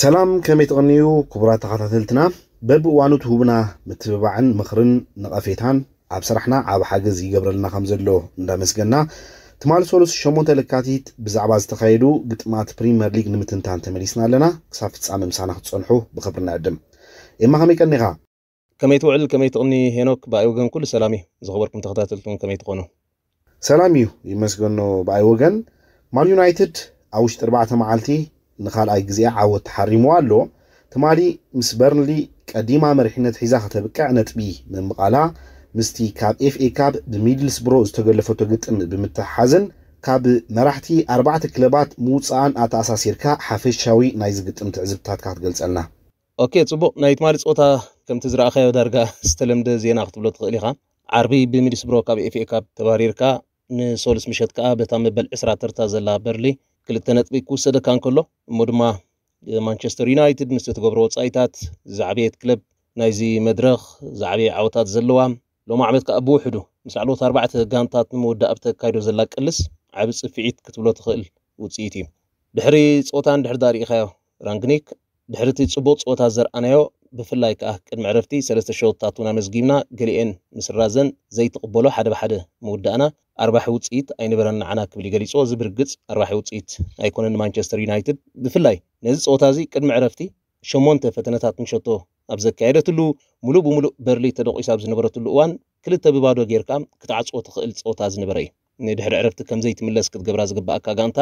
ሰላም ከመይ ተቐንዩ ክቡራት ተኸታተልትና በብእዋኑ ትህቡና ምትብባዕን ምኽርን ንቐፌታን ኣብ ስራሕና ዓብ ሓገዝ ይገብረልና ከም ዘሎ እንዳመስገና ትማል ሰሉስ 8 ልካቲት ብዛዕባ ዝተኻየዱ ግጥማት ፕሪምየር ሊግ ንምትንታን ተመሊስና ኣለና ክሳብ ፍጻሜ ምሳና ክትፀንሑ ብክብርና ዕድም እማ ከመይ ቀኒኻ ከመይ ትውዕል ከመይ ትቕኒ ሄኖክ ብኣይ ወገን ኩሉ ሰላም እዩ ዝኸበርኩም ተኸታተልትን ከመይ ትኾኑ ሰላም እዩ ይመስገኖ ብኣይ ወገን ማን ዩናይትድ ኣብ ውሽጢ 4 መዓልቲ ንኻልኣይ ግዜ ዓወት ተሓሪሙ ኣሎ ተማሊ ምስ በርንሊ ቀዲማ መሪሕነት ሒዛ ከተብቅዕ ነጥቢ ምምቓላ ምስቲ ካብ ኤፍኤ ካብ ብሚድልስብሮ ዝተገለፈቶ ግጥም ብምትሓዝን ካብ መራሕቲ ኣርባዕተ ክለባት ምውፃእን ኣተኣሳሲርካ ሓፈሻዊ ናይ ዝግጥም ትዕዝብታትካ ክትገልፀልና ኦኬ ፅቡቅ ናይ ትማሊ ፆታ ከምቲ ዝረኣኻዮ ዳርጋ ዝተለምደ ዜና ክትብሎ ትኽእል ኢኻ ዓርቢ ብሚድልስብሮ ካብ ኤፍኤ ካብ ተባሪርካ ንሶልስ ምሸት ከዓ በታ መበል 20 ተርታ ዘላ በርሊ ክልተ ነጥቢ ክውሰደ ካንከሎ እሞ ድማ ማንቸስተር ዩናይትድ ምስ እትገብሮ ወፃኢታት ዝዓበየት ክለብ ናይዚ መድረኽ ዝዓበየ ዓወታት ዘለዋ ሎሚ ዓመት ከዓ ብውሕዱ ምስ ላዕሎት ኣርባዕተ ጋንታት ንምውዳእ ኣብ ተካይዶ ዘላ ቅልስ ዓብ ፅፍዒት ክትብሎ ትኽእል ውፅኢት እዩ ድሕሪ ፆታን ድሕሪ ዳርኢኻዮ ራንግኒክ ድሕሪ እቲ ፅቡቅ ፀወታ ዘርኣናዮ ብፍላይ ከዓ ቅድሚ ዕረፍቲ ሰለስተ ሸወታት እውን ኣመስጊብና ገሊአን ምስ ራዘን ዘይተቕበሎ ሓደ ብሓደ ምውዳእና ኣርባሒ ውፅኢት ኣይነበረን ንዓና ክብል ገሊፆ እዚ ብርግፅ ኣርባሒ ውፅኢት ኣይኮነን ማንቸስተር ዩናይትድ ብፍላይ ነዚ ፀወታ እዚ ቅድሚ ዕረፍቲ ሸሞንተ ፈተነታት ምሸቶ ኣብ ዘካየደትሉ ሙሉእ ብሙሉእ በርሊ ተደቂሱ ኣብ ዝነበረትሉ እዋን ክልተ ብባዶ ጌርካ ክትዓፅዎ ትኽእል ፀወታ ዝነበረ እዩ ንድሕሪ ዕረፍቲ ከምዘይትምለስ ክትገብራ ዝግባእካ ጋንታ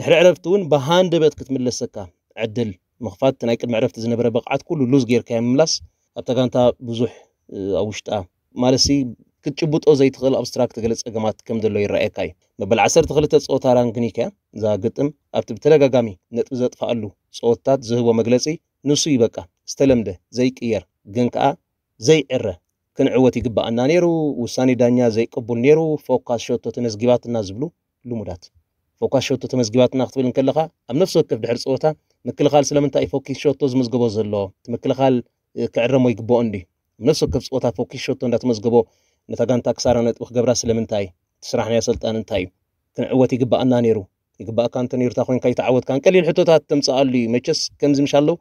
ድሕሪ ዕረፍቲ እውን ብሃንደበት ክትምለሰካ ዕድል ምኽፋት ናይ ቅድሚ ዕረፍቲ ዝነበረ ብቕዓት ኩሉ ሉዝ ጌርካ ምምላስ ኣብታ ጋንታ ብዙሕ ኣብ ውሽጣ ማለሲ ክትጭብጦ ዘይትኽእል ኣብስትራክት ገለ ፀገማት ከም ዘሎ ይረኣየካ እዩ መበል 12 ፀወታ ራንክኒካ እዛ ግጥም ኣብቲ ብተደጋጋሚ ነጥቢ ዘጥፋኣሉ ፀወትታት ዝህቦ መግለፂ ንሱ ይበቃ ዝተለምደ ዘይቅየር ግን ከዓ ዘይዕረ ክንዕወት ይግባአና ነይሩ ውሳኔ ዳኛ ዘይቀቡል ነይሩ ፎካስ ሸቶ ተመዝጊባትና ዝብሉ ልሙዳት እኳ ሸቶ ተመዝጊባትና ክትብል ንከለኻ ኣብ ነፍሲ ወከፍ ድሕሪ ፀወታ ምክልኻል ስለምንታይ ፎኪ ሸቶ ዝመዝገቦ ዘሎ እቲ ምክልኻል ክዕረሞ ይግብኦ እንዲ ኣብ ነፍሲ ወከፍ ፀወታ ፎኪ ሸቶ እንዳተመዝገቦ ነታ ጋንታ ክሳራ ነጥቢ ክገብራ ስለምንታይ እቲ ስራሕ ናይ ኣሰልጣን እንታይ እዩ ክንዕወት ይግባኣና ነይሩ ይግባእካ እንተ ነይሩታ ኮይንካ ይተዓወትካን ቀሊል ሕቶታት ተምፅኣሉ እዩ መቸስ ከምዚ ምሻለው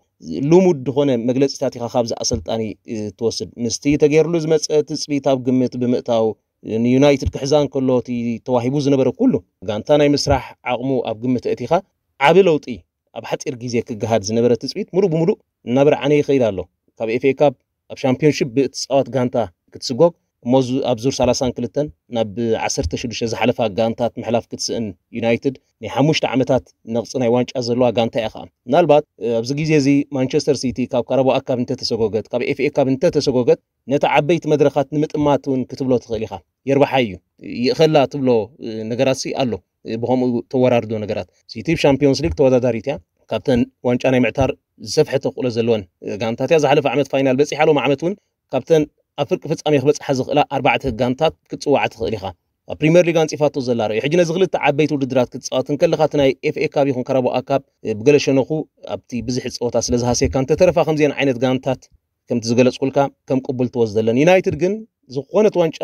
ልሙድ ዝኾነ መግለፂታት ኢኻ ካብዚ ኣሰልጣኒ ትወስድ ምስቲ ተገይሩሉ ዝመፀ ትፅቢት ኣብ ግምት ብምእታው ንዩናይትድ ክሕዛን ከሎ እቲ ተዋሂቡ ዝነበረ ኩሉ ጋንታ ናይ ምስራሕ ዓቕሙ ኣብ ግምት እቲኻ ዓብ ለውጢ ኣብ ሓፂር ግዜ ክገሃድ ዝነበረ ትፅቢት ሙሉእ ብምሉእ እናብረ ዓነየ ይኸይድ ኣሎ ካብ ኤፍኤ ካብ ኣብ ሻምፒዮንሽፕ ብእትፃወት ጋንታ ክትስጎግ موزو ابزور سالاسان كلتن ناب عسر تشدو شزا حلفا قانتات محلاف كتسئن يونايتد ني حموش تعمتات نغصنا يوانج ازلوها قانتا اخا نالبات ابزقي زيزي مانشستر سيتي كاب كاربو اكا بنتا تسوغوغت كاب اف اي كاب انتا تسوغوغت نتا عبيت مدرخات نمت اماتون كتبلو تخيلي خا يربح ايو يخلا تبلو نقراسي الو بهم توارار دو نقرات سيتي بشامبيونز ليك توادا داريتيا كابتن وانج انا معتار زفحت قول زلون قانتا تيا زحلف عمت فاينال بس يحالو مع عمتون كابتن ኣብ ፍርቂ ፍጻሜ ክበፅሓ ዝኽእላ ኣርባዕተ ጋንታት ክትፅዋዓ ትኽእል ኢኻ ኣብ ፕሪምየር ሊግ ኣንፂፋቶ ዘላ ርእዩ ሕጂ ነዚ ክልተ ዓበይቲ ውድድራት ክትፃወትን ከለካ እቲ ናይ ኤፍኤ ካብ ይኹን ካራቦኣ ካብ ብገለ ሸነኹ ኣብቲ ብዙሕ ፀወታ ስለ ዝሃሰካ እንተተረፋ ከምዚአን ዓይነት ጋንታት ከምቲ ዝገለፅኩልካ ከም ቅቡል ትወስ ዘለን ዩናይትድ ግን ዝኾነት ዋንጫ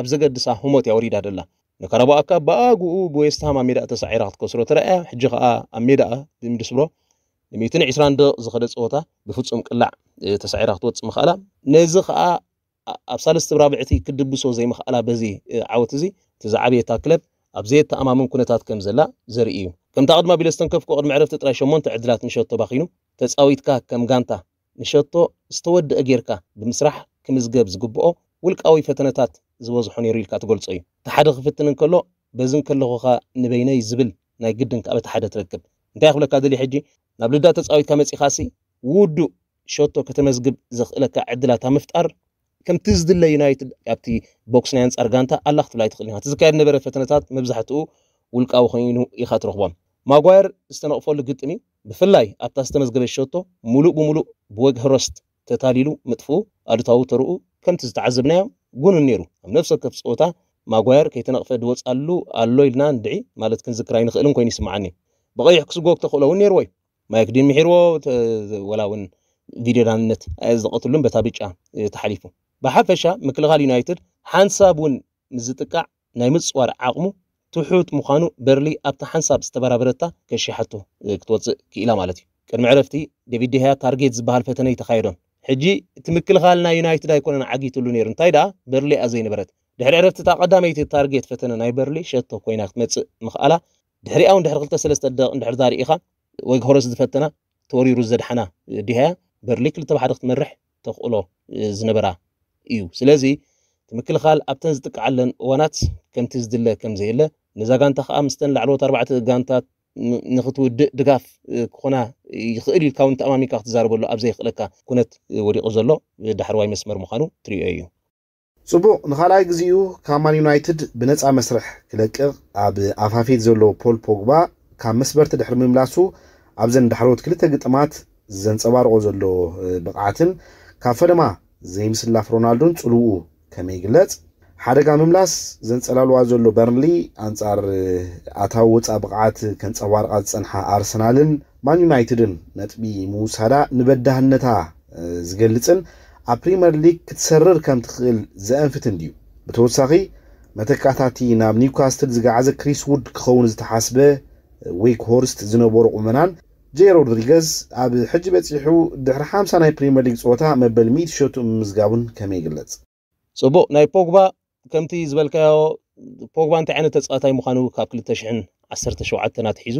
ኣብ ዘገድሳ ህሞት እያ ወሪዳ ደላ ንካራቦኣ ካብ ብኣግኡ ብዌስትሃም ኣብ ሜዳእ ተሳዒራ ክትከስሮ ተረኣያ ሕጂ ከዓ ኣብ ሜዳኣ ብምድስብሮ ን120 ደቂቕ ዝኸደ ፀወታ ብፍፁም ቅላዕ ተሳዒራ ክትወፅእ ምኽኣላ ነዚ ከዓ اب سالست رابعتي كدبسو زي مخالا بزي عاوتزي تزعبي تا كلب اب زيت امام كنتات كم زلا زرئيو كم تاخد ما بلستنكف قد معرفت ترى شمون تعدلات نشطو باخينو تصاويتكا كم غانتا نشطو استود اغيركا بمسرح كمزغب زغبؤ ولقاوي فتنتات زوزحوني ريلكا تقولصي تحد خفتن كلو بزن كلو خا نبيني زبل ناي قدن كاب تحد تركب انت يا خلك هذا اللي حجي نبلدا تصاويت كمصي خاسي ودو شطو كتمزغب زخلك عدلاتها مفطر ከምቲ ዝድለ ዩናይትድ ኣብቲ ቦክስ ናይ ኣንፃር ጋንታ ኣላኽ ትብላ ኣይትኽእል ኢኻ እቲ ዝካየድ ነበረ ፈተነታት መብዛሕትኡ ውልቃዊ ኮይኑ ኢኻ ትረኽቦም ማጓየር ዝተነቕፈሉ ግጥም እዩ ብፍላይ ኣብታ ዝተመዝገበ ሸቶ ሙሉእ ብሙሉእ ብወግሒ ሮስት ተታሊሉ ምጥፍኡ ኣድታዊ ተርኡ ከምቲ ዝተዓዘብናዮ ጉንን ነይሩ ኣብ ነፍሰ ከፍ ፀወታ ማጓየር ከይተነቕፈ ድወፃሉ ኣሎ ኢልና ንድዒ ማለት ክንዝክራ ይንኽእልን ኮይኑ ይስምዓኒ ብቐይሕ ክስጎግ ተኽእሎ እውን ነይርዎ እዩ ማይክ ዲን ምሒርዎ ወላ እውን ቪድዮ ዳምነት ዘቐትሉን በታ ብጫ ተሓሊፉ ብሓፈሻ ምክልኻል ዩናይትድ ሓንሳብ እውን ምዝጥቃዕ ናይ ምፅዋር ዓቕሙ ትሑት ምዃኑ በርሊ ኣብቲ ሓንሳብ ዝተበራበረታ ከሽሓቶ ክትወፅእ ክኢላ ማለት እዩ ቅድሚ ዕረፍቲ ዴቪድ ድህያ ታርጌት ዝበሃል ፈተነ ይተኻየዶን ሕጂ እቲ ምክልኻል ናይ ዩናይትድ ኣይኮነን ዓጊትሉ ነይሩ እንታይ ደኣ በርሊ እያ ዘይነበረት ድሕሪ ዕረፍቲ እታ ቀዳመይቲ ታርጌት ፈተነ ናይ በርሊ ሸቶ ኮይና ክትመፅእ ምኽኣላ ድሕሪኣ እውን ድሕሪ 2 ደቕ እንድሕር ዛርኢኻ ወይ ሆረስ ዝፈተና ተወሪሩ ዘድሓና ድህያ በርሊ ክልተ ብሓደ ክትመርሕ ተኽእሎ ዝነበራ እዩ ስለዚ እቲ ምክልኻል ኣብተን ዝጥቃዓለን እዋናት ከምቲ ዝድለ ከምዘየለ ነዛ ጋንታ ከዓ ምስተን ላዕለዎት ኣርባዕተ ጋንታት ንክትውድእ ድጋፍ ክኾና ይኽእል ኢልካ እውን ተኣማሚካ ክትዛረበሉ ኣብ ዘይኽእለካ ኩነት ወዲቑ ዘሎ ዳሕርዋይ መስመር ምዃኑ ትሪዮ እዩ ፅቡቅ ንካልኣይ ግዜኡ ካብ ማን ዩናይትድ ብነፃ መስርሕ ክለቅቕ ኣብ ኣፋፊት ዘሎ ፖል ፖግባ ካብ መስበርቲ ድሕሪ ምምላሱ ኣብዘን ዳሕሮት ክልተ ግጥማት ዘንፀባርቆ ዘሎ ብቕዓትን ካብ ፈለማ ዘይምስላፍ ሮናልዶን ፅልኡ ከመይ ይግለፅ ሓደጋ ምምላስ ዘንፀላልዋ ዘሎ በርንሊ ኣንጻር ኣታዊ ወፃእ ብቕዓት ከንፀባርቃ ዝፀንሓ ኣርሰናልን ማን ዩናይትድን ነጥቢ ምውሳዳ ንበዳህነታ ዝገልፅን ኣብ ፕሪምየር ሊግ ክትሰርር ከም ትኽእል ዘአንፍትን ድዩ ብተወሳኺ መተካታቲ ናብ ኒውካስትል ዝገዓዘ ክሪስ ውድ ክኸውን ዝተሓስበ ዌክ ሆርስት ዝነበሩ ቁመናን ጄ ሮድሪገዝ ኣብ ሕጂ በፂሑ ድሕሪ 50 ናይ ፕሪምየር ሊግ ፀወታ መበል 100 ሸቱ ምምዝጋቡን ከመይ ይግለጽ ጽቡቕ ናይ ፖግባ ከምቲ ዝበልካዮ ፖግባ እንታይ ዓይነት ተጻዋታይ ምዃኑ ካብ 2017 ናትሒዙ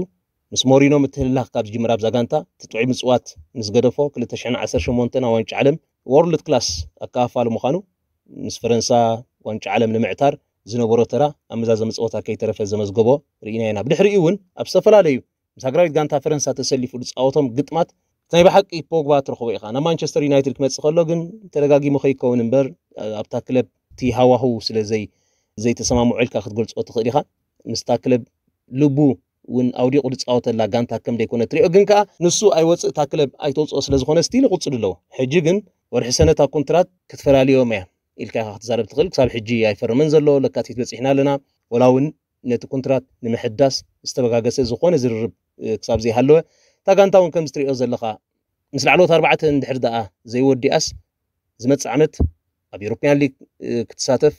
ምስ ሞሪኖ ምትህልላኽ ካብ ዝጅምር ኣብዛ ጋንታ ትጥዑይ ምፅዋት ምስ ገደፎ 2018 ኣብ ዋንጫ ዓለም ወርልድ ክላስ ኣከፋፋሉ ምዃኑ ምስ ፈረንሳ ዋንጫ ዓለም ንምዕታር ዝነበሮ ተራ ኣመዛዘሚ ፀወታ ከይተረፈ ዘመዝገቦ ርኢና ኢና ብድሕሪኡ እውን ኣብ ዝተፈላለዩ مساقراويت قانتا فرنسا تسلي فلس أوتم قطمات ናይ ብሓቂ ፖግባ ትረኽቦ ኢኻ ናብ ማንቸስተር ዩናይትድ ክመፅእ ከሎ ግን ተደጋጊሙ ከይከውን እምበር ኣብታ ክለብ እቲ ሃዋህው ስለዘይ ዘይተሰማምዑ ኢልካ ክትገልፅኦ ትኽእል ኢኻ ምስታ ክለብ ልቡ እውን ኣውዲቑ ዝፃወተላ ጋንታ ከም ዘይኮነ ትሪኦ ግን ከዓ ንሱ ኣይወፅእ እታ ክለብ ኣይተውፅኦ ስለዝኾነ ስቲል ይቕፅሉ ኣለዎ ሕጂ ግን ወርሒ ሰነታ ኮንትራት ክትፈላለዮም እያ ኢልካ ኢኻ ክትዛረብ ትኽእል ክሳብ ሕጂ ኣይፈርመን ዘሎ ለካቲት በፂሕና ኣለና ወላ እውን ነቲ ኮንትራት ንምሕዳስ ዝተበጋገሰ ዝኾነ ዝርርብ ክሳብ ዘይሃለወ እታ ጋንታ እውን ከም ዝትሪኦ ዘለካ ምስ ላዕሎት ኣርባዕተ እንድሕር ደኣ ዘይወዲኣስ ዝመፅእ ዓመት ኣብ ኤሮፕያን ሊግ ክትሳተፍ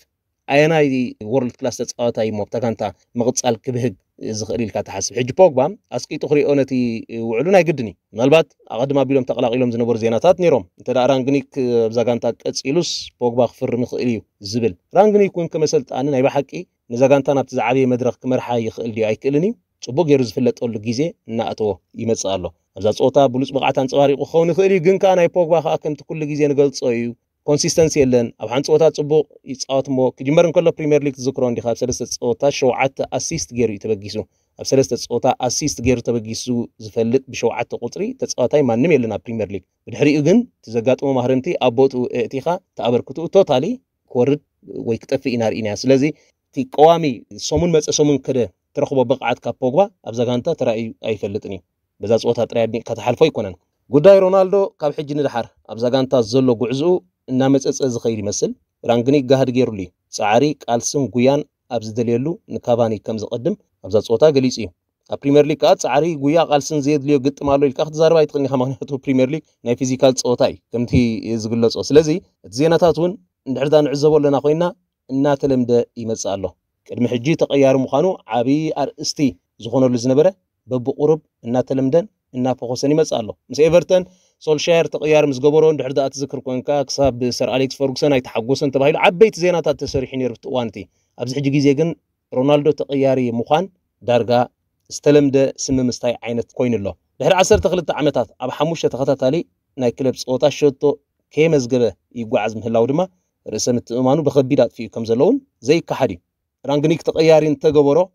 ኣየናይ ወርልድ ክላስ ተፃዋታይ ሞ ኣብታ ጋንታ ምቕፃል ክብህግ ዝኽእል ኢልካ ተሓስብ ሕጂ ፖግባ ኣስቂጡ ክሪኦ ነቲ ውዕሉ ናይ ግድን እዩ ምናልባት ኣቐድማ ኣቢሎም ተቐላቂሎም ዝነበሩ ዜናታት ነይሮም እንተዳ ራንግኒክ ኣብዛ ጋንታ ቀፂሉስ ፖግባ ክፍርም ይኽእል እዩ ዝብል ራንግኒክ እውን ከመሰልጣኒ ናይ ብሓቂ ነዛ ጋንታ ናብቲ ዝዓበየ መድረክ ክመርሓ ይኽእል ድዩ ኣይክእልን እዩ ፅቡቅ ገይሩ ዝፍለጠሉ ግዜ እናእተዎ ይመፅእ ኣሎ ኣብዛ ፆታ ብሉፅ ብቕዓት ኣንፀባሪቑ ክኸውን ይኽእል እዩ ግን ከዓ ናይ ፖግባ ከዓ ከምቲ ኩሉ ግዜ ንገልፆ እዩ ኮንሲስተንሲ የለን ኣብ ሓንቲ ፀወታ ፅቡቅ ይፃወት እሞ ክጅመር እንከሎ ፕሪምየር ሊግ ትዝክሮ እንዲኻ ኣብ ሰለስተ ፀወታ ሸውዓተ ኣሲስት ገይሩ እዩ ተበጊሱ ኣብ ሰለስተ ፀወታ ኣሲስት ገይሩ ተበጊሱ ዝፈልጥ ብሸውዓተ ቁፅሪ ተፃዋታይ ማንም የለን ኣብ ፕሪምየር ሊግ ብድሕሪኡ ግን እትዘጋጥሞ ማህርምቲ ኣብ ቦትኡ እእቲኻ ተኣበርክትኡ ቶታሊ ክወርድ ወይ ክጠፍእ ኢና ርኢና ስለዚ እቲ ቀዋሚ ሰሙን መፀ ሰሙን ከደ ትረኽቦ ብቕዓት ካብ ፖግባ ኣብዛ ጋንታ ተራእዩ ኣይፈልጥን እዩ በዛ ፀወታ ጥራይ ኣቢቕካ ተሓልፎ ኣይኮነን ጉዳይ ሮናልዶ ካብ ሕጂ ንድሓር ኣብዛ ጋንታ ዘሎ ጉዕዝኡ እናመፀፀ ዝኸይድ ይመስል ራንግኒ ጋህድ ገይሩሉ እዩ ፃዕሪ ቃልስን ጉያን ኣብ ዝደልየሉ ንካቫኒ ከም ዝቐድም ኣብዛ ፀወታ ገሊፁ እዩ ኣብ ፕሪምየር ሊግ ከዓ ፃዕሪ ጉያ ቃልስን ዘየድልዮ ግጥም ኣሎ ኢልካ ክትዛረባ ይትኽእልኒኻ ምክንያቱ ፕሪምየር ሊግ ናይ ፊዚካል ፀወታ እዩ ከምቲ ዝግለፆ ስለዚ እቲ ዜናታት እውን እንድሕርዳ ንዕዘቦ ኣለና ኮይንና እናተለምደ ይመፅእ ኣሎ كدمي حجي تقيار مخانو عبي ارستي زخونو لزنبرة ببو قرب انا تلمدن انا فخوسني مسالو مس ايفرتن سول شير تقيار مزقبرون دحر دا اتذكر كونكا كساب بسر اليكس فورغسن اي تحقوسن تبايل عبيت زينات اتسريحين يربط وانتي ابز حجي جيزي اقن رونالدو تقياري مخان دارقا استلمد سم مستاي عينت كوين دحر عسر تخلط عمتات اب حموشة تخططالي ناي كلبس اوتا شوتو كي مزقبه يقو عزم دما رسمت امانو بخبيرات فيه كمزلون زي كحريم رانغنيك تغيارين تغبرو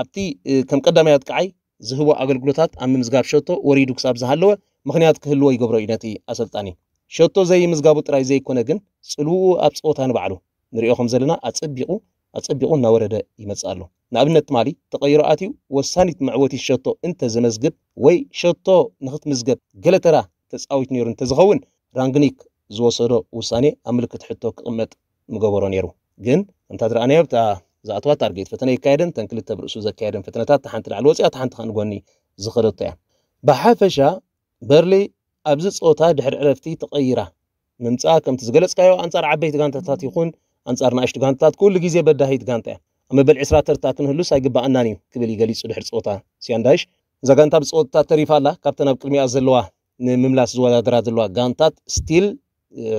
ابتي كم قدميات كعي ዝህቦ ኣገልግሎታት ኣብ ምምዝጋብ ሸቶ ወሪዱ ክሳብ ዝሃለወ ምክንያት ክህልዎ ይገብሮ እዩ ነቲ ኣሰልጣኒ ሸቶ ዘይምዝጋቡ ጥራይ ዘይኮነ ግን ፅልውኡ ኣብ ፀወታ ንባዕሉ ንሪኦ ከም ዘለና ኣፀቢቑ ኣፀቢቑ እናወረደ ይመፅእ ኣሎ ንኣብነት ትማሊ ተቐይሮ ኣትዩ ወሳኒት መዕወቲት ሸቶ እንተዘመዝግብ ወይ ሸቶ ንክትምዝገብ ገለ ተራ ተፃዊት ነይሩ እንተዝኸውን ራንግኒክ ዝወሰዶ ውሳኔ ኣብ ምልክት ሕቶ ክቕመጥ ምገበሮ ነይሩ ግን ከምታ ዝረኣናዮ ዝኣትዋ ታርጌት ፈተነ ይካየደን ተን ክልተ ብርእሱ ዘካየደን ፈተነታት ተሓንቲ ላዕሊ ወፂኣ ተሓንቲ ከንጎኒ ዝኸደቶ እያ ብሓፈሻ በርሊ ኣብዚ ፆታ ድሕሪ ዕረፍቲ ተቐይራ ምምፃእ ከምቲ ዝገለፅካዮ ኣንፃር ዓበይቲ ጋንታታት ይኹን ኣንፃር ናእሽቲ ጋንታታት ኩሉ ግዜ በዳሂት ጋንታ እያ ኣብ መበል 20 ተርታ ክንህሉስ ኣይግባኣናን እዩ ክብል ይገሊፁ ድሕሪ ፆታ ሲያንዳይሽ እዛ ጋንታ ብፀወታ ተሪፋ ኣላ ካብተን ኣብ ቅድሚኣ ዘለዋ ንምምላስ ዝወዳደራ ዘለዋ ጋንታት ስቲል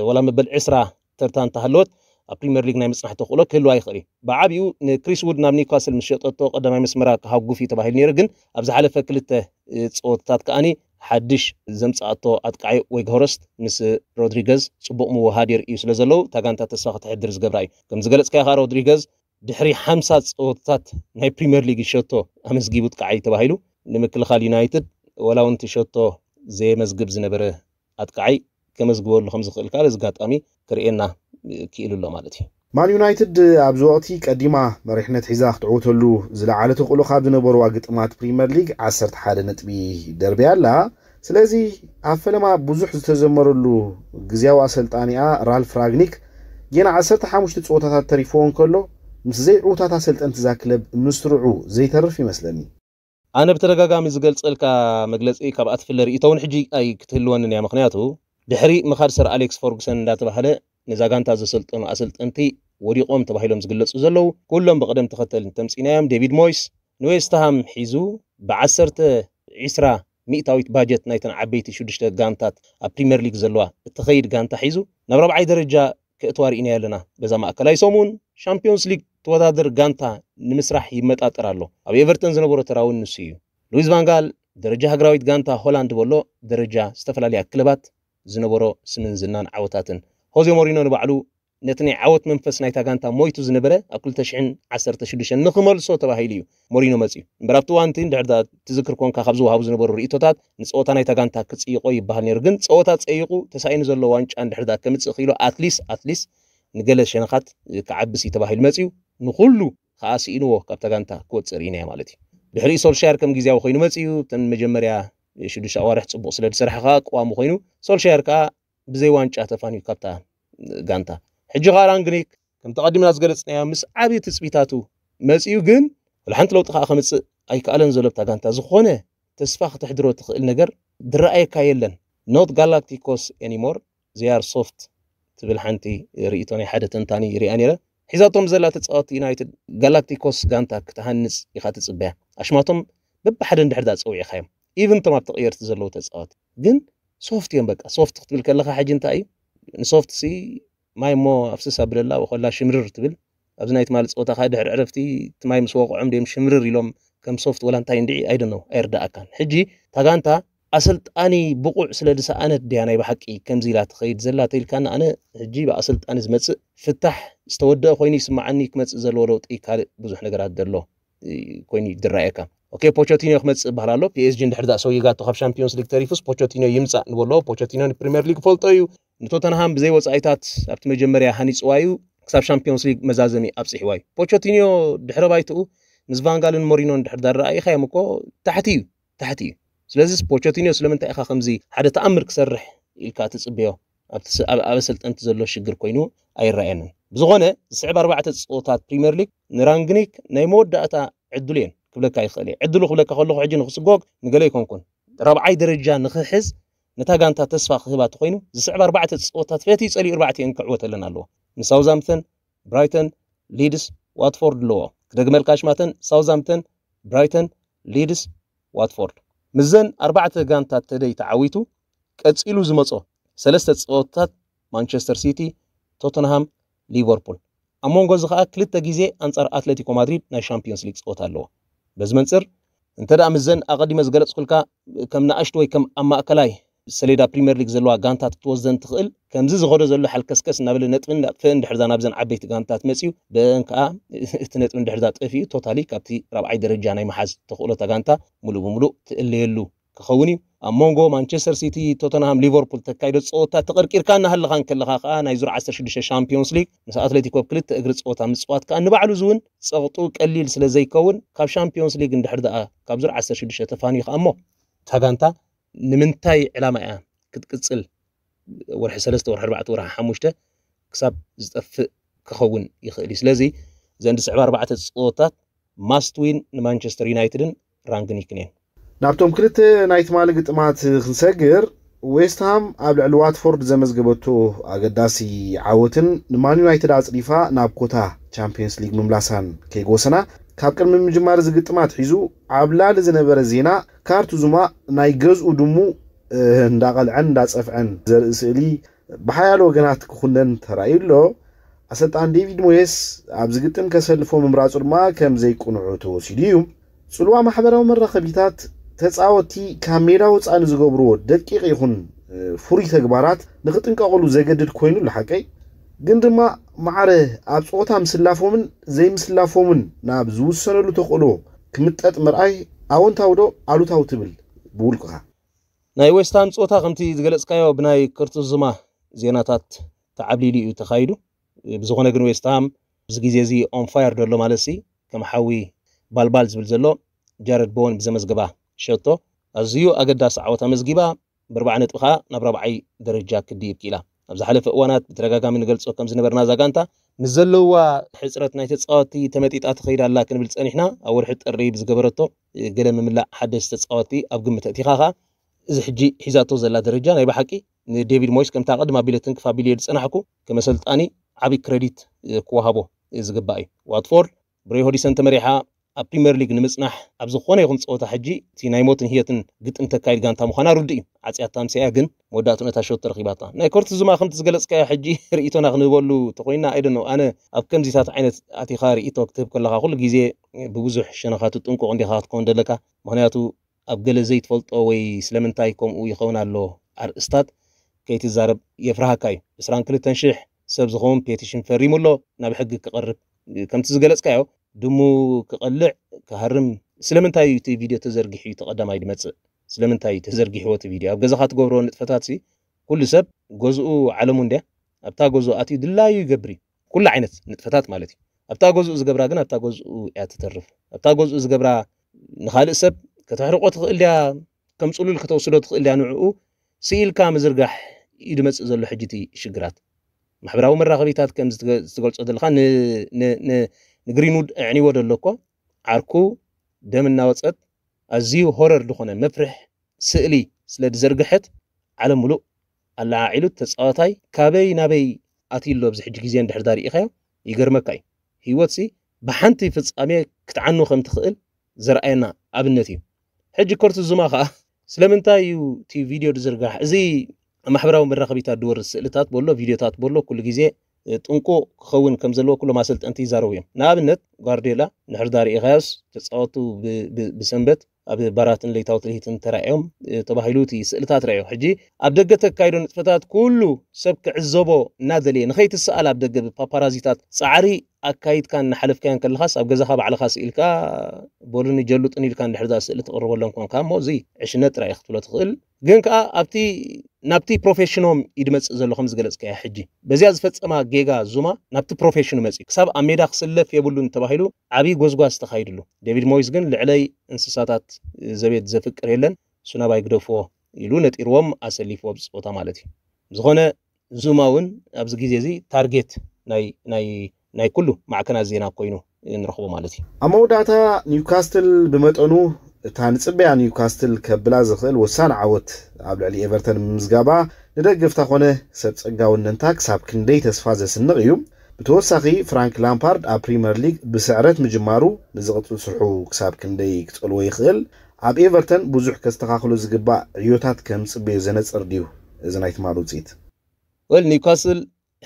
ወላ መበል 20 ተርታ እንተሃለወት ኣብ ፕሪምየር ሊግ ናይ ምፅናሕ ተኽእሎ ክህልዋ ይኽእል እዩ ብዓብዩ ንክሪስ ውድ ናብ ኒውካስል ምሸጠቶ ቀዳማይ መስመራ ክሃጉፍ እዩ ተባሂሉ ነይሩ ግን ኣብ ዝሓለፈ ክልተ ፀወትታት ከዓኒ ሓድሽ ዘምፃእቶ ኣጥቃዒ ወይ ግሆረስት ምስ ሮድሪገዝ ፅቡቅ ምውሃዲር እዩ ስለ ዘለዉ ታጋንታ ተስፋ ክትሕድር ዝገብራ እዩ ከም ዝገለፅካ ኢኻ ሮድሪገዝ ድሕሪ ሓምሳ ፀወትታት ናይ ፕሪምየር ሊግ ይሸቶ ኣመስጊቡ ጥቃዓ እዩ ተባሂሉ ንምክልኻል ዩናይትድ ወላ እውን ትሸቶ ዘየመዝግብ ዝነበረ ኣጥቃዓይ ከመዝግበሉ ከም ዝኽእል ካል እዚ ጋጣሚ ክርእየና ክኢሉ ኣሎ ማለት እዩ ማን ዩናይትድ ኣብዚ ወቅቲ ቀዲማ መሪሕነት ሒዛ ክትዕውተሉ ዝለዓለ ተኽእሎ ካብ ዝነበርዋ ግጥማት ፕሪምየር ሊግ 11 ነጥቢ ደርብያ ኣላ ስለዚ ኣብ ፈለማ ብዙሕ ዝተዘመረሉ ግዜያዊ ኣሰልጣኒኣ ራልፍ ራግኒክ ጌና 15 ፀወታታት ተሪፈዎን ከሎ ምስ ዘይዕውታት ኣሰልጠንቲ እዛ ክለብ ምስርዑ ዘይተርፍ ይመስለኒ ኣነ ብተደጋጋሚ ዝገልፅልካ መግለፂ ካብኣ ትፍለ ርእቶውን ሕጂ ኣይ ክትህልወንን እያ ምክንያቱ ድሕሪ ምኻድ ሰር ኣሌክስ ፈርጉሰን እንዳተባሃለ نزاجانتا زسلطن أسلطنتي وديقوم تباهيلهم زغلصو زلو كلهم بقدم تختل تمسينايم ديفيد مويس نويستهام حيزو ب10 20 مئታዊት ባጀት ናይተን ዓበይቲ ሽዱሽተ ጋንታት ኣብ ፕሪምየር ሊግ ዘለዋ እትኸይድ ጋንታ ሒዙ ናብ ረብዓይ ደረጃ ክእትዋ ርኢና ኣለና በዛ ማእከላይ ሰሙን ሻምፒዮንስ ሊግ ተወዳደር ጋንታ ንምስራሕ ይመጣጠር ኣሎ ኣብ ኤቨርተን ዝነበሮ ተራ እውን ንሱ እዩ ሉዊስ ቫንጋል ደረጃ ሃገራዊት ጋንታ ሆላንድ በሎ ደረጃ ዝተፈላለያ ክለባት ዝነበሮ ስምንዝናን ዓወታትን خوزي مورينو نبعلو نتني عوت منفس نايتا كانتا مويتو زنبرة أقول تشعن عسر تشدش نخمر صوت باهيليو مورينو مزيو برابطو أنتين دعردا تذكر كون كخبزو هاو زنبرو رئيتوتات نسقوطا نايتا كانتا كتسيقو يبها نيرغن تسقوطا تسيقو تساين زلو وانش عند حردا كمت سخيلو أتليس أتليس نقل الشنخات كعبسي تباهيل مزيو نخلو خاسي إنو كابتا كانتا كوت سرينة مالتي بحري سول شعر كم جيزيو خينو مزيو تن مجمريا شدش أوارح تصبو سلد سرحقاك وامو خينو سول شعر كا بزيوان شاتفاني كابتا قانتا حجي غارا انقريك كنت قادم ناس قلت سنيا مس عبي تسبيتاتو مسيو قن الحنت لو تخا خمس اي كالن زلبتا قانتا زخونة تسفاخ تحضرو تخيل نقر درأي كايلن نوت غالاكتيكوس انيمور زيار صوفت تبل حنتي ريتوني حدا تنتاني ريانيرا يعني حزاتهم زلات تصاوت يونايتد غالاكتيكوس غانتا كتهنس يخات تصبيه اشماتهم بب حدا ندحر دا تصوي خيم ايفن تما بتغير تزلو تصاوت قن سوفت يم بقى تقتل كلها حاجة انت ንሶፍት ሲ ማይ እሞ ኣብስስ ኣብደላ ወኮላ ሽምርር ትብል ኣብዚ ናይ ትማል ፀወታ ከዓ ድሕሪ ዕረፍቲ እቲ ማይ ምስ ወቕዖም ድዮም ሽምርር ኢሎም ከም ሶፍት ወላ እንታይ እንድዒ ኣይደነው ኣይርዳእካን ሕጂ ታጋንታ ኣሰልጣኒ ብቑዕ ስለ ድሰኣነት ድያ ናይ ብሓቂ ከምዚ ኢላ ትኸይድ ዘላ ተይልካና ኣነ ሕጂ ብኣሰልጣኒ ዝመፅእ ፍታሕ ዝተወደአ ኮይኑ ይስማዓኒ ክመፅእ ዘለዎ ለውጢ ካልእ ብዙሕ ነገራት ዘሎ ኮይኑ ይድራየካ ኦኬ ፖቸቲኖ ክመፅእ ባህል ኣሎ ፒኤስጂ እንድሕር ዳ ሰውየ ጋቶ ካብ ሻምፒዮንስ ሊግ ተሪፉስ ፖቸቲኖ ይምፃእ ንበሎ ፖቸቲኖ ንፕሪምየር ሊግ ፈልጦ እዩ ንቶተንሃም ብዘይ ወፃኢታት ኣብቲ መጀመርያ ሃኒፅዋ እዩ ክሳብ ሻምፒዮንስ ሊግ መዛዘሚ ኣብፅሕዋ እዩ ፖቸቲኖ ድሕረ ባይትኡ ምስ ቫንጋልን ሞሪኖ እንድሕር ዳ ረኣይካዮም እኮ ታሕቲ እዩ ታሕቲ እዩ ስለዚ ፖቸቲኖ ስለምንታይ ኢኻ ከምዚ ሓደ ተኣምር ክሰርሕ ኢልካ ትፅበዮ ኣብ ኣሰልጠንቲ ዘሎ ሽግር ኮይኑ ኣይረኣየንን ብዝኾነ ዝስዕብ ኣርባዕተ ፀወታት ፕሪምየር ሊግ ንራንግኒክ ናይ መወዳእታ ዕድሉ እየን ክብለካ ይኽእል እየ ዕድሉ ክብለካ ከለኹ ሕጂ ንክስጎግ ንገለ ይኮንኩን ረብዓይ ደረጃ ንክሕዝ ነታ ጋንታ ተስፋ ክህባ እተኮይኑ ዝስዕብ ኣርባዕተ ፀወታት ፈትዩ ፀሊኡ ኣርባዕተን ክዕወት ኣለና ኣለዎ ንሳውዛምፕተን ብራይተን ሊድስ ዋትፎርድ ኣለዎ ክደግመልካ ሽማተን ሳውዛምፕተን ብራይተን ሊድስ ዋትፎርድ ምዘን ኣርባዕተ ጋንታት ተደይ ተዓዊቱ ቀፂሉ ዝመፆ ሰለስተ ፀወታት ማንቸስተር ሲቲ ቶተንሃም ሊቨርፑል ኣብ መንጎ እዚ ከዓ ክልተ ግዜ ኣንጻር ኣትለቲኮ ማድሪድ ናይ ሻምፒዮንስ ሊግ ፀወታ ኣለዎ በዚ መንፅር እንተደኣ ምዘን ኣቐዲመ ዝገለፅኩልካ ከም ንኣሽቲ ወይ ከም ኣብ ማእከላይ ሰሌዳ ፕሪምየር ሊግ ዘለዋ ጋንታት ክትወዘን ትኽእል ከምዚ ዝኸዶ ዘሎ ሓልከስከስ እናበለ ነጥቢ እንዳጥፍእ እንድሕርዛ ናብዘን ዓበይቲ ጋንታት መፅኡ ብአን ከዓ እቲ ነጥቢ እንድሕርዛ ጥፍኡ ቶታሊ ካብቲ ራብዓይ ደረጃ ናይ መሓዝ ተኽእሎታ ጋንታ ሙሉእ ብሙሉእ ትእለየሉ ክኸውን እዩ ኣብ መንጎ ማንቸስተር ሲቲ ቶተንሃም ሊቨርፑል ተካይዶ ፀወታ ተቐርቂርካ እናሃለኻን ከለኻ ከዓ ናይ ዙር 16 ሻምፒዮንስ ሊግ ምስ ኣትሌቲክ ኣብ ክልተ እግሪ ፀወታ ምፅዋት ከዓ ንባዕሉ እውን ፀቕጡ ቀሊል ስለ ዘይከውን ካብ ሻምፒዮንስ ሊግ እንድሕር ደኣ ካብ ዙር 16 ተፋንዩ ከዓ እሞ ታጋንታ ንምንታይ ዕላማ እያ ክትቅፅል ወርሒ 3 ወርሒ 4 ወርሒ 5 ክሳብ ዝጠፍእ ክኸውን ይኽእል እዩ ስለዚ ዘንዲ ስዕባ ኣርባዕተ ፀወታት ማስትዊን ንማንቸስተር ዩናይትድን ራንግኒክን እየን ናብቶም ክልተ ናይ ትማሊ ግጥማት ክንሰግር ዌስትሃም ኣብ ልዕሊ ዋትፎርድ ዘመዝገበቶ ኣገዳሲ ዓወትን ንማን ዩናይትድ ኣፅሪፋ ናብ ኮታ ቻምፒየንስ ሊግ ምምላሳን ከይጎሰና ካብ ቅድሚ ምጅማር እዚ ግጥማት ሒዙ ኣብ ላሊ ዝነበረ ዜና ካርቱ ዙማ ናይ ገዝኡ ድሙ እንዳቐልዐን እንዳፀፍዐን ዘርኢ ስእሊ ብሓያል ወገናት ክኹነን ተራእዩ ኣሎ ኣሰልጣን ዴቪድ ሞየስ ኣብዚ ግጥም ከሰልፎ ምምራፁ ድማ ከም ዘይቁንዑ ተወሲዱ እዩ ፅልዋ ማሕበራዊ መራኸቢታት ተጻወቲ ካሜራው ጻን ዝገብርዎ ደቂቕ ይኹን ፍሩይ ተግባራት ንኽጥንቀቐሉ ዘገድድ ኮይኑ ልሓቀይ ግን ድማ ማዕረ ኣብ ፀወታ ምስላፎምን ዘይምስላፎምን ናብ ዝውሰነሉ ተኽእሎ ክምጠጥ ምርኣይ ኣወንታዊ ዶ ኣሉታዊ ትብል ብውልቅኻ ናይ ዌስትሃም ፀወታ ከምቲ ዝገለፅካዮ ብናይ ቅርፅዝማ ዜናታት ተዓብሊሉ እዩ ተኻይዱ ብዝኾነ ግን ዌስትሃም እዚ ግዜ እዚ ኦንፋየር ደሎ ማለት ሲ ከም ሓዊ ባልባል ዝብል ዘሎ ጃረድ ቦወን ብዘመዝግባ ሸቶ ኣዝዩ ኣገዳሲ ዓወት ኣመዝጊባ ብርባዕ ነጥብኻ ናብ ረብዓይ ደረጃ ክድይብ ኪኢላ ኣብ ዝሓለፈ እዋናት ብተደጋጋሚ ንገልፆ ከም ዝነበርና ዛጋንታ ምስ ዘለዋ ሕፅረት ናይ ተፃወቲ ተመጢጣ ትኸይድ ኣላ ክንብል ፀኒሕና ኣብ ወርሒ ጥሪ ብዝገበረቶ ገለ ምምላእ ሓደስቲ ተፃወቲ ኣብ ግምት ኣእቲኻ ኸ እዚ ሕጂ ሒዛቶ ዘላ ደረጃ ናይ ብሓቂ ንዴቪድ ሞይስ ከምታ ቀድማ ቢለትን ክፋቢል እየ ዝፀናሕኩ ከመሰልጣኒ ዓብዪ ክሬዲት ክወሃቦ ዝግባእ እዩ ዋትፎርድ ብሬይ ሆዲሰን ተመሪሓ ኣብ ፕሪምየር ሊግ ንምፅናሕ ኣብ ዝኾነ ይኹን ፀወታ ሕጂ እቲ ናይ ሞትን ሂየትን ግጥም ተካይድ ጋንታ ምዃና ርዱእ እዩ ዓፅያታ ምስያ ግን መወዳእቱ ነታ ሸውት ተረኺባታ ናይ ኮርትዙማ ከምቲ ዝገለፅካዮ ሕጂ ርእቶና ክንህበሉ ተኮይና ኣይደኖ ኣነ ኣብ ከምዚታት ዓይነት ኣቲኻ ርእቶ ክትህብ ከለካ ኩሉ ግዜ ብብዙሕ ሸነኻቱ ጥንቁቕ እንዲኻ ክትከውን ዘለካ ምክንያቱ ኣብ ገለ ዘይትፈልጦ ወይ ስለምንታይ ከምኡ ይኸውን ኣሎ ኣርእስታት ከይትዛረብ የፍርሃካ እዩ 22 ሽሕ ሰብ ዝኸውን ፔቲሽን ፈሪሙ ኣሎ ናብ ሕጊ ክቐርብ ከምቲ ዝገለጽካዮ دمو كقلع كهرم سلمن تاي تي فيديو تزرقي حي تقدم هاي دمتس سلمن تاي تزرقي حوات فيديو أبغى زخات قبرون نتفتاتي كل سب جزء علمون ده أبتا جزء أتي دلاي يجبري كل عينة نتفتات مالتي أبتا جزء زقبرا جنا أبتا جزء اعتترف أبتا جزء زقبرا نخال سب كتحرق وتق اللي كم سؤول الختوصل وتق اللي نوعه سيل كام زرقح يدمتس زل حجتي شجرات محبرا ومرة غبيتات كم زقلت أدل خان ن ن ንግሪንውድ ኣዕኒዎ ደሎ እኮ ዓርኩ ደም እናወፀት ኣዝዩ ሆረር ዝኾነ መፍርሕ ስእሊ ስለ ድዘርግሐት ዓለም ሙሉእ ኣላዓዒሉ ተፃዋታይ ካበይ ናበይ ኣትዩሎ ኣብዚ ሕጂ ግዜ እንድሕር ዳርኢኻዮ ይገርመካ እዩ ሂወት ሲ ብሓንቲ ፍፃሜ ክትዓኑ ከም ትኽእል ዘርኣየና ኣብነት እዩ ሕጂ ኮርት ዙማ ከዓ ስለምንታይ እዩ እቲ ቪድዮ ድዝርጋሕ እዚ ማሕበራዊ መራኸቢታት ድወርድ ስእልታት በሎ ቪድዮታት በሎ ኩሉ ግዜ تنكو خون كم زلوا كل ما سلت أنتي زارويهم نابنت غارديلا نهردار إغاز تصوتوا ب ب بسنبت أبي براتن اللي توت اللي تنترعهم طبعا هيلوتي سألت حجي أبدقة كايرون فتات كله سبك عزبو نادلي نخيت السؤال أبدقة ببابارازيتات سعري ኣካይድካ እናሓለፍካዮን ከለኻስ ኣብ ገዛኻ ባዕልኻ ስኢልካ በሉኒ ጀሉጥኒ ኢልካ እንድሕር ዛ ስእሊ ትቕርበሎም ኮንካ እሞ እዚ ዕሽነት ጥራይ ክትብሎ ትኽእል ግን ከዓ ኣብቲ ናብቲ ፕሮፌሽኖም ይድመፅእ ዘለኹም ዝገለፅካያ ሕጂ በዚያ ዝፈፀማ ጌጋ ዙማ ናብቲ ፕሮፌሽኑ መፅኡ ክሳብ ኣብ ሜዳ ክስለፍ የብሉን ተባሂሉ ዓብዪ ጎዝጓዝ ተኻይድሉ ዴቪድ ሞይስ ግን ልዕለይ እንስሳታት ዘቤት ዘፍቅር የለን ሱናባይ ግደፍዎ ኢሉ ነጢርዎም ኣሰሊፍዎ ብፅቦታ ማለት እዩ ዝኾነ ዙማ እውን ኣብዚ ግዜ እዚ ታርጌት ናይ ናይ ኩሉ ማዕከና ዜና ኮይኑ ንረኽቦ ማለት እዩ ኣብ መወዳእታ ኒውካስትል ብመጠኑ እታ ንፅበያ ኒውካስትል ከብላ ዝኽእል ወሳን ዓወት ኣብ ልዕሊ ኤቨርተን ምምዝጋባ ንደገፍታ ኾነ ሰብ ፀጋ ወነንታ ክሳብ ክንደይ ተስፋ ዘስንቕ እዩ ብተወሳኺ ፍራንክ ላምፓርድ ኣብ ፕሪምየር ሊግ ብስዕረት ምጅማሩ ንዝቕፅል ስርሑ ክሳብ ክንደይ ክፀልዎ ይኽእል ኣብ ኤቨርተን ብዙሕ ከስተኻኽሎ ዝግባእ ዕዮታት ከም ፅበዩ ዘነፅር ድዩ እዚ ናይ ትማል ውፅኢት ወል ኒውካስል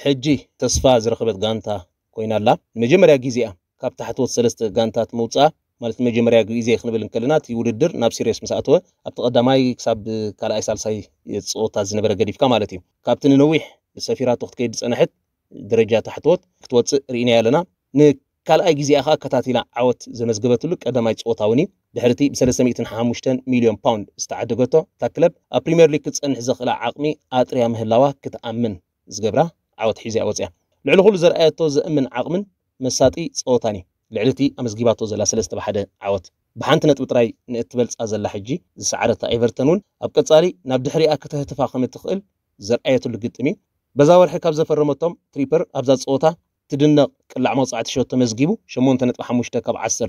ሕጂ ተስፋ ዝረኽበት ጋንታ ኮይና ኣላ ንመጀመርያ ግዜኣ ካብ ታሕተወት ሰለስተ ጋንታት ምውፃእ ማለት መጀመርያ ግዜ ክንብል ንከለና እቲ ውድድር ናብ ሲሪየስ ምስ ኣተወ ኣብቲ ቀዳማይ ክሳብ ካልኣይ ሳልሳይ ፀወታ ዝነበረ ገዲፍካ ማለት እዩ ካብቲ ንነዊሕ ሰፊራቶ ክትከይድ ዝፀንሕት ደረጃ ታሕተወት ክትወፅእ ርኢና ኣለና ንካልኣይ ግዜኣ ከዓ ከታቲላ ዓወት ዘመዝገበትሉ ቀዳማይ ፀወታ እውን እዩ ድሕርቲ ብ305 ሚልዮን ፓውንድ ዝተዓደገቶ እታ ክለብ ኣብ ፕሪምየር ሊግ ክትፀንሕ ዘኽእላ ዓቕሚ ኣጥርያ ምህላዋ ክትኣምን ዝገብራ ዓወት ሒዝያ ወፅያ لعله خل زرقاته زمن عظم مساتي صوت ثاني لعلتي أمزجيباته زلا سلسة بحدا عوت بحنت نتبتري نتبلس أزلا حجي زسعرة إيفرتونون أبقى صاري نبدحري أكتره تفاقم التخيل زرقاته اللي قدمي بزاور حكاب زفر رمتهم تريبر أبزاد صوتها ትድነቕ ቅላዕ መውፃዕቲ ሸቶ መዝጊቡ 8.5 ካብ 10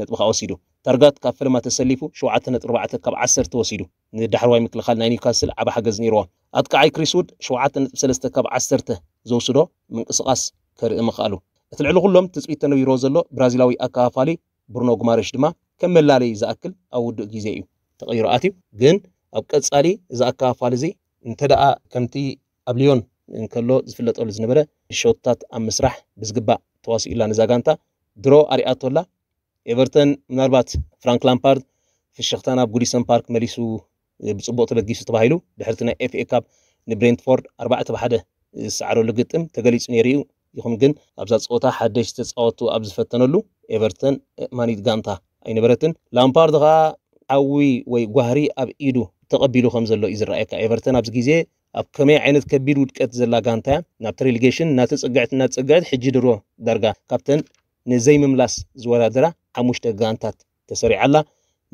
ነጥቢ ከዓ ወሲዱ ታርጋት ካብ ፍልማ ተሰሊፉ 7.4 ካብ 10 ወሲዱ ንዳሕርዋይ ምክልኻል ናይ ኒውካስል ዓብ ሓገዝ ነይርዋ ኣጥቃዓይ ክሪስውድ 7.3 ካብ 10 ዘውስዶ ምንቅስቓስ ከርኢ ምኽኣሉ እቲ ልዕሊ ኩሎም ትፅቢት ተነቢሮ ዘሎ ብራዚላዊ ኣከፋፋሊ ብሩኖ ጉማሬሽ ድማ ከም መላለይ ዝኣክል ኣብ ውድእ ግዜ እዩ ተቐይሩ ኣትዩ ግን ኣብ ቀጻሊ እዚ ኣከፋፋሊ እዚ እንተ ደኣ ከምቲ ኣብ ሊዮን እንከሎ ዝፍለጠሉ ዝነበረ ሾታት ኣብ ምስራሕ ብዝግባእ ተዋሲኡላ ነዛ ጋንታ ድሮ ኣሪኣቶላ ኤቨርተን ምናልባት ፍራንክ ላምፓርድ ፍሽክታ ናብ ጉዲሰን ፓርክ መሊሱ ብፅቡቅ ተበጊሱ ተባሂሉ ድሕርቲ ናይ ኤፍኤ ካብ ንብሬንትፎርድ ኣርባዕተ ብሓደ ዝሰዕረሉ ግጥም ተገሊፁ ነይሩ እዩ ይኹን ግን ኣብዛ ፀወታ ሓደሽ ተፃወቱ ኣብ ዝፈተነሉ ኤቨርተን ማኒት ጋንታ ኣይነበረትን ላምፓርድ ከዓ ዓዊ ወይ ጓህሪ ኣብ ኢዱ ተቐቢሉ ከም ዘሎ እዩ ዝረኣየካ ኤቨርተን ኣብዚ ግዜ ኣብ ከመይ ዓይነት ከቢድ ውድቀት ዘላ ጋንታ ናብቲ ሬሌጌሽን እናተፀጋዐት እናተፀጋዐት ሕጂ ድሮ ዳርጋ ካብተን ንዘይምምላስ ዝወዳደራ ሓሙሽተ ጋንታት ተሰሪዓ ኣላ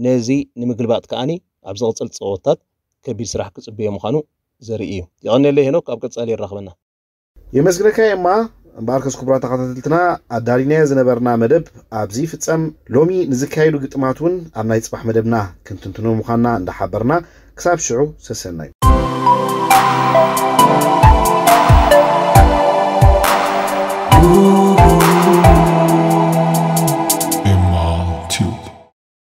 ነዚ ንምግልባጥ ከኣኒ ኣብ ዝቕፅል ፀወታት ከቢድ ስራሕ ክፅበዮ ምዃኑ ዘርኢ እዩ ይቐኒለይ ሄኖክ ኣብ ቀፃሊ ይራኸበና የመስግነካ እማ እምበኣርከስ ክቡራት ተኸታተልትና ኣዳሊናዮ ዝነበርና መደብ ኣብዚ ፍፀም ሎሚ ንዝካየዱ ግጥማት እውን ኣብ ናይ ፅባሕ መደብና ክንትንትኖ ምዃንና እንዳሓበርና ክሳብ ሽዑ ሰሰና እዩ